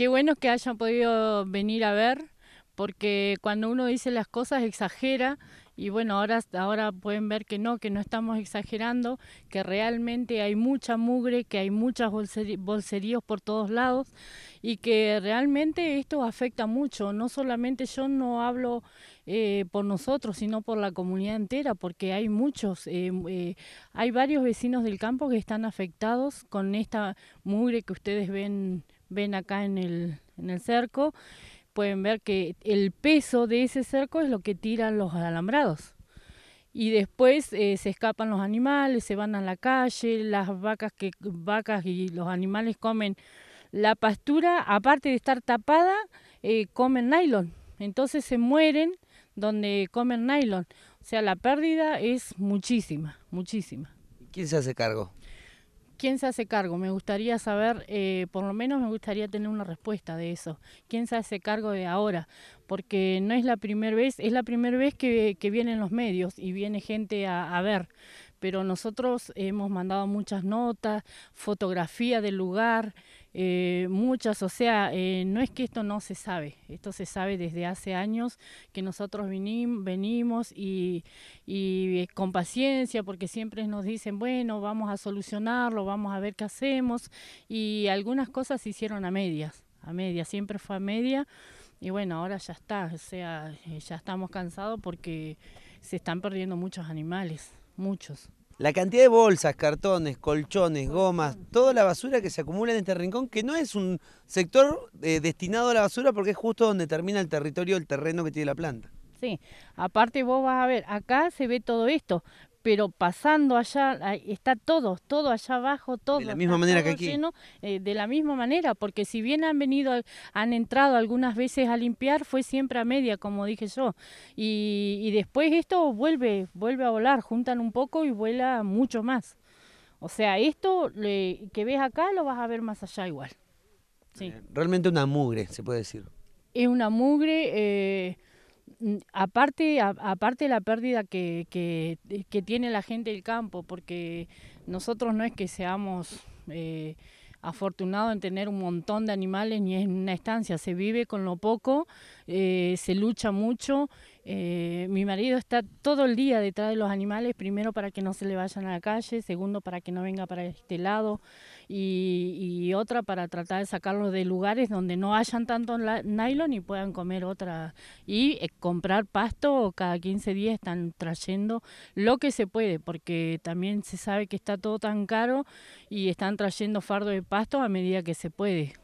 Qué bueno que hayan podido venir a ver, porque cuando uno dice las cosas exagera y bueno, ahora, ahora pueden ver que no, que no estamos exagerando, que realmente hay mucha mugre, que hay muchos bolseríos por todos lados y que realmente esto afecta mucho. No solamente yo no hablo eh, por nosotros, sino por la comunidad entera, porque hay muchos, eh, eh, hay varios vecinos del campo que están afectados con esta mugre que ustedes ven ven acá en el, en el cerco, pueden ver que el peso de ese cerco es lo que tiran los alambrados. Y después eh, se escapan los animales, se van a la calle, las vacas, que, vacas y los animales comen la pastura, aparte de estar tapada, eh, comen nylon. Entonces se mueren donde comen nylon. O sea, la pérdida es muchísima, muchísima. ¿Quién se hace cargo? ¿Quién se hace cargo? Me gustaría saber, eh, por lo menos me gustaría tener una respuesta de eso. ¿Quién se hace cargo de ahora? Porque no es la primera vez, es la primera vez que, vienen los medios y viene gente a ver pero nosotros hemos mandado muchas notas, fotografía del lugar, eh, muchas, o sea, eh, no es que esto no se sabe, esto se sabe desde hace años que nosotros venimos y, y, eh, con paciencia, porque siempre nos dicen, bueno, vamos a solucionarlo, vamos a ver qué hacemos, y algunas cosas se hicieron a medias, a medias, siempre fue a media, y bueno, ahora ya está, o sea, ya estamos cansados porque se están perdiendo muchos animales muchos. La cantidad de bolsas, cartones, colchones, gomas, toda la basura que se acumula en este rincón, que no es un sector eh, destinado a la basura porque es justo donde termina el territorio, el terreno que tiene la planta. Sí, aparte vos vas a ver, acá se ve todo esto, pero pasando allá está todo, todo allá abajo, todo. De la misma manera que aquí. Eh, de la misma manera, porque si bien han venido, han entrado algunas veces a limpiar, fue siempre a media, como dije yo. Y, después esto vuelve, vuelve a volar, juntan un poco y vuela mucho más. O sea, esto que ves acá lo vas a ver más allá igual. Sí. Realmente una mugre, se puede decir. Es una mugre. Eh, aparte, aparte la pérdida que, tiene la gente del campo, porque nosotros no es que seamos eh, afortunados en tener un montón de animales ni en una estancia, se vive con lo poco, eh, se lucha mucho eh, mi marido está todo el día detrás de los animales, primero para que no se le vayan a la calle, segundo para que no venga para este lado y, otra para tratar de sacarlos de lugares donde no hayan tanto nylon y puedan comer otra. Y eh, comprar pasto cada 15 días están trayendo lo que se puede, porque también se sabe que está todo tan caro y están trayendo fardo de pasto a medida que se puede.